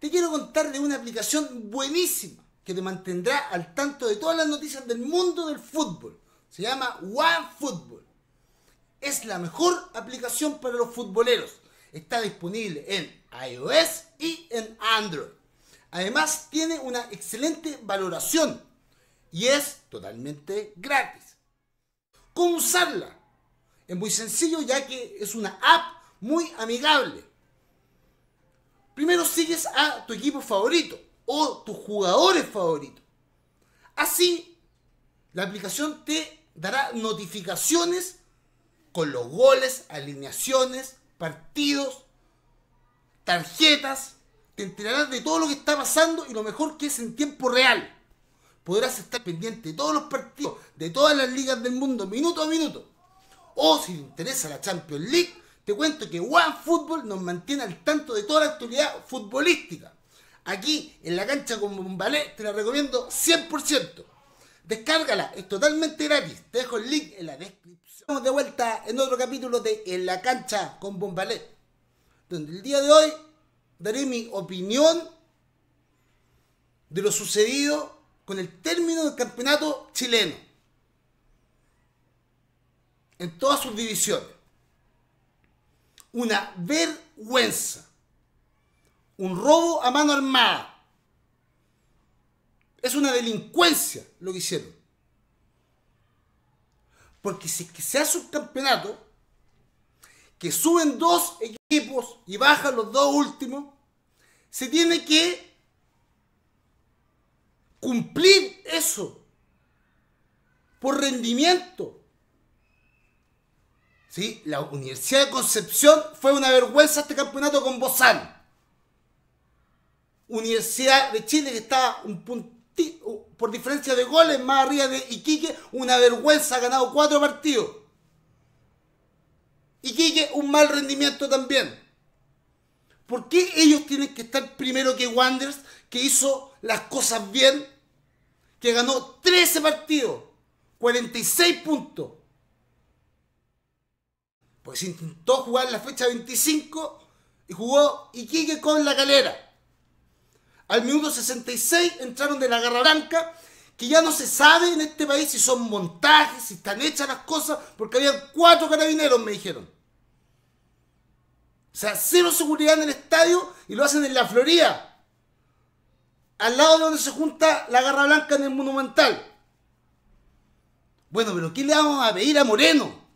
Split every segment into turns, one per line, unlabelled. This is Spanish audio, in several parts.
Te quiero contar de una aplicación buenísima que te mantendrá al tanto de todas las noticias del mundo del fútbol. Se llama OneFootball. Es la mejor aplicación para los futboleros. Está disponible en iOS y en Android. Además tiene una excelente valoración y es totalmente gratis. ¿Cómo usarla? Es muy sencillo ya que es una app muy amigable primero sigues a tu equipo favorito o tus jugadores favoritos. Así, la aplicación te dará notificaciones con los goles, alineaciones, partidos, tarjetas. Te enterarás de todo lo que está pasando y lo mejor que es en tiempo real. Podrás estar pendiente de todos los partidos, de todas las ligas del mundo, minuto a minuto. O si te interesa la Champions League, te cuento que One Fútbol nos mantiene al tanto de toda la actualidad futbolística. Aquí, en la cancha con Bombalé, te la recomiendo 100%. Descárgala, es totalmente gratis. Te dejo el link en la descripción. Estamos de vuelta en otro capítulo de En la cancha con Bombalé, donde el día de hoy daré mi opinión de lo sucedido con el término del campeonato chileno en todas sus divisiones. Una vergüenza. Un robo a mano armada. Es una delincuencia lo que hicieron. Porque si que se hace un campeonato, que suben dos equipos y bajan los dos últimos, se tiene que cumplir eso por rendimiento. ¿sí? La Universidad de Concepción fue una vergüenza este campeonato con Bozán. Universidad de Chile que estaba un puntito, por diferencia de goles más arriba de Iquique, una vergüenza, ha ganado cuatro partidos. Iquique, un mal rendimiento también. ¿Por qué ellos tienen que estar primero que Wanderers, que hizo las cosas bien, que ganó 13 partidos, 46 puntos? Pues intentó jugar la fecha 25 y jugó y Iquique con la galera Al minuto 66 entraron de la garra blanca, que ya no se sabe en este país si son montajes, si están hechas las cosas, porque habían cuatro carabineros, me dijeron. O sea, cero seguridad en el estadio y lo hacen en la Florida. Al lado de donde se junta la garra blanca en el Monumental. Bueno, pero ¿qué le vamos a pedir a Moreno?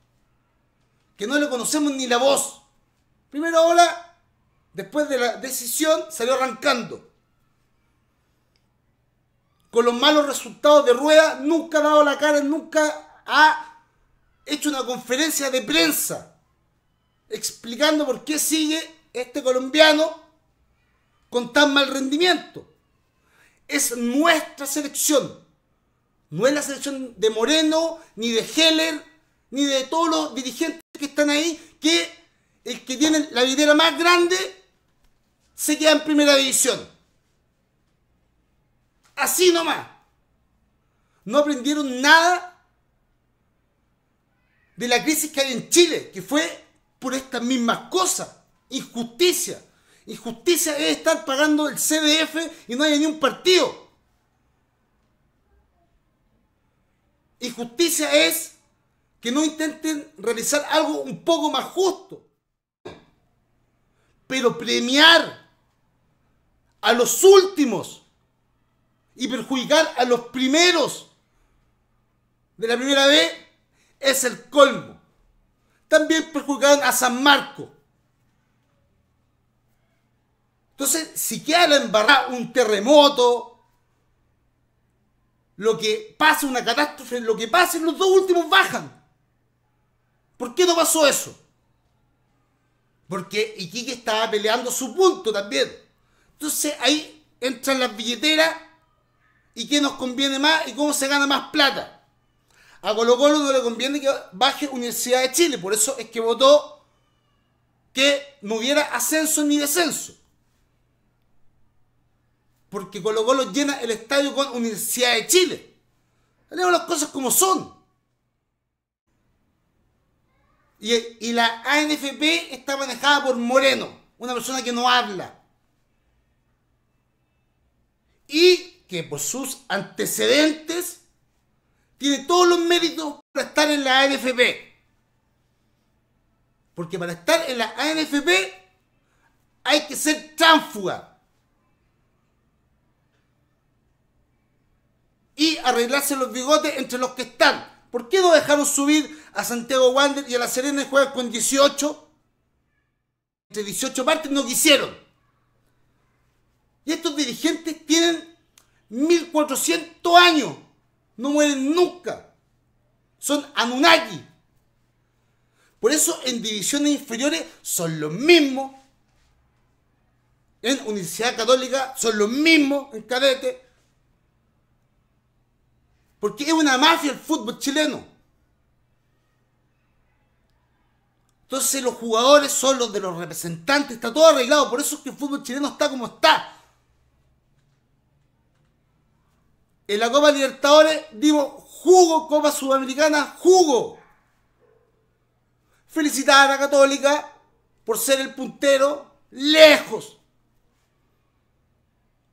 que no le conocemos ni la voz. Primera ola, después de la decisión, salió arrancando. Con los malos resultados de Rueda, nunca ha dado la cara, nunca ha hecho una conferencia de prensa explicando por qué sigue este colombiano con tan mal rendimiento. Es nuestra selección. No es la selección de Moreno, ni de Heller, ni de todos los dirigentes que están ahí, que el que tiene la videra más grande se queda en primera división. Así nomás. No aprendieron nada de la crisis que hay en Chile, que fue por estas mismas cosas. Injusticia. Injusticia es estar pagando el CDF y no hay ni un partido. Injusticia es que no intenten realizar algo un poco más justo. Pero premiar a los últimos y perjudicar a los primeros de la primera vez es el colmo. También perjudicaron a San Marco. Entonces, si queda la un terremoto, lo que pasa una catástrofe, lo que pasa los dos últimos bajan. ¿Por qué no pasó eso? Porque Iquique estaba peleando su punto también. Entonces ahí entran las billeteras y qué nos conviene más y cómo se gana más plata. A Colo Colo no le conviene que baje Universidad de Chile, por eso es que votó que no hubiera ascenso ni descenso. Porque Colo Colo llena el estadio con Universidad de Chile. Tenemos las cosas como son. Y, la ANFP está manejada por Moreno, una persona que no habla. Y que por sus antecedentes tiene todos los méritos para estar en la ANFP. Porque para estar en la ANFP hay que ser tránfuga. Y arreglarse los bigotes entre los que están. ¿Por qué no dejaron subir a Santiago Wander y a La Serena juegan con 18. Entre 18 partes no quisieron. Y estos dirigentes tienen 1400 años. No mueren nunca. Son Anunnaki. Por eso en divisiones inferiores son los mismos. En Universidad Católica son los mismos en cadete. Porque es una mafia el fútbol chileno. Entonces los jugadores son los de los representantes, está todo arreglado, por eso es que el fútbol chileno está como está. En la Copa Libertadores digo, jugo, Copa Sudamericana, jugo. Felicitar a la Católica por ser el puntero lejos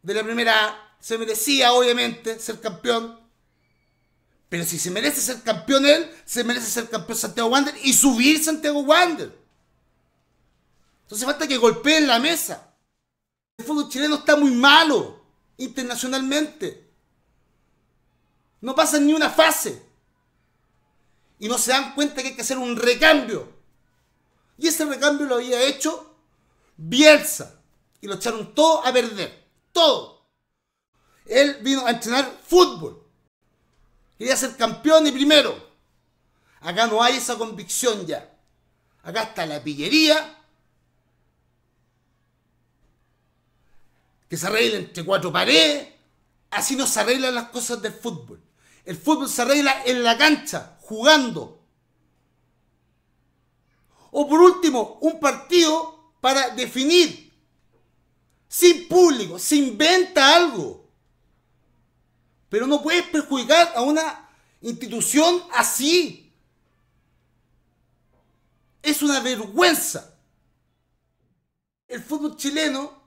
de la primera Se merecía, obviamente, ser campeón. Pero si se merece ser campeón él, se merece ser campeón Santiago Wander y subir Santiago Wander. Entonces falta que golpeen la mesa. El fútbol chileno está muy malo internacionalmente. No pasa ni una fase. Y no se dan cuenta que hay que hacer un recambio. Y ese recambio lo había hecho Bielsa. Y lo echaron todo a perder. Todo. Él vino a entrenar fútbol. Quería ser campeón y primero. Acá no hay esa convicción ya. Acá está la pillería. Que se arregla entre cuatro paredes. Así no se arreglan las cosas del fútbol. El fútbol se arregla en la cancha, jugando. O por último, un partido para definir. Sin público, se inventa algo. Pero no puedes perjudicar a una institución así. Es una vergüenza. El fútbol chileno,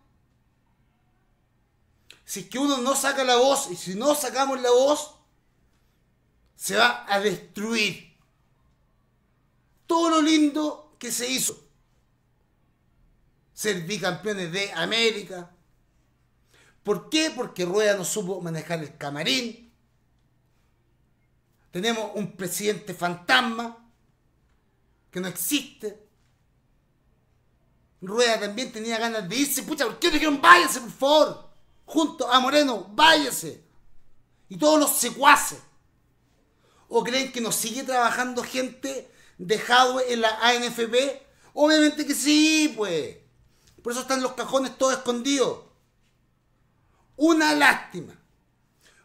si es que uno no saca la voz y si no sacamos la voz, se va a destruir. Todo lo lindo que se hizo. Ser bicampeones de América, ¿Por qué? Porque Rueda no supo manejar el camarín. Tenemos un presidente fantasma que no existe. Rueda también tenía ganas de irse. Pucha, ¿por qué no dijeron váyase, por favor? Junto a Moreno, váyase. Y todos los secuaces. ¿O creen que nos sigue trabajando gente dejado en la ANFP? Obviamente que sí, pues. Por eso están los cajones todos escondidos. Una lástima.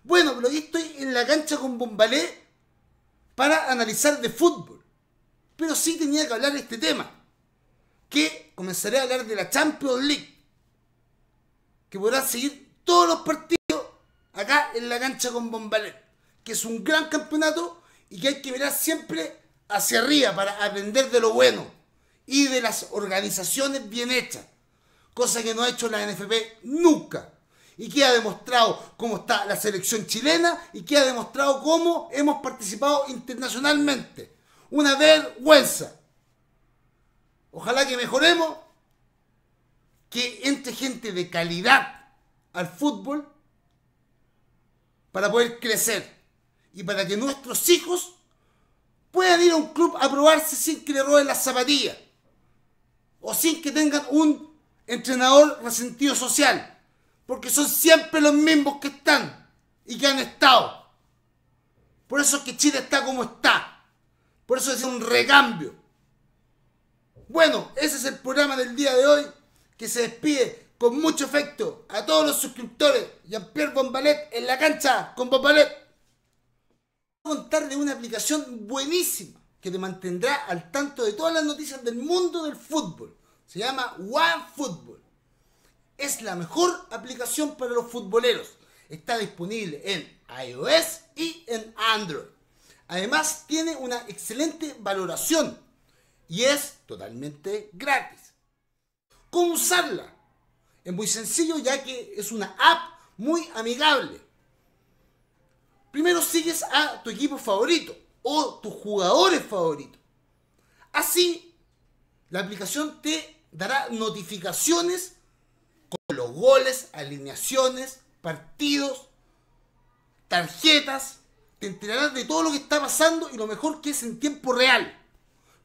Bueno, pero yo estoy en la cancha con Bombalé para analizar de fútbol. Pero sí tenía que hablar de este tema. Que comenzaré a hablar de la Champions League. Que podrá seguir todos los partidos acá en la cancha con Bombalé. Que es un gran campeonato y que hay que mirar siempre hacia arriba para aprender de lo bueno y de las organizaciones bien hechas. Cosa que no ha hecho la NFP nunca y que ha demostrado cómo está la selección chilena y que ha demostrado cómo hemos participado internacionalmente. Una vergüenza. Ojalá que mejoremos, que entre gente de calidad al fútbol para poder crecer y para que nuestros hijos puedan ir a un club a probarse sin que le roben la zapatilla o sin que tengan un entrenador resentido social. Porque son siempre los mismos que están y que han estado. Por eso es que Chile está como está. Por eso es un recambio. Bueno, ese es el programa del día de hoy que se despide con mucho efecto a todos los suscriptores. Jean-Pierre Bombalet en la cancha con Bombalet. Voy a contar de una aplicación buenísima que te mantendrá al tanto de todas las noticias del mundo del fútbol. Se llama OneFootball es la mejor aplicación para los futboleros. Está disponible en iOS y en Android. Además, tiene una excelente valoración y es totalmente gratis. ¿Cómo usarla? Es muy sencillo ya que es una app muy amigable. Primero sigues a tu equipo favorito o tus jugadores favoritos. Así, la aplicación te dará notificaciones con los goles, alineaciones, partidos, tarjetas. Te enterarás de todo lo que está pasando y lo mejor que es en tiempo real.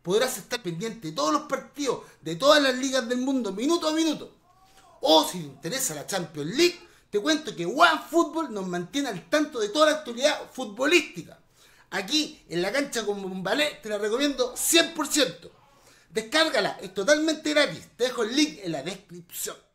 Podrás estar pendiente de todos los partidos, de todas las ligas del mundo, minuto a minuto. O si te interesa la Champions League, te cuento que One OneFootball nos mantiene al tanto de toda la actualidad futbolística. Aquí, en la cancha con Bombalé, te la recomiendo 100%. Descárgala, es totalmente gratis. Te dejo el link en la descripción.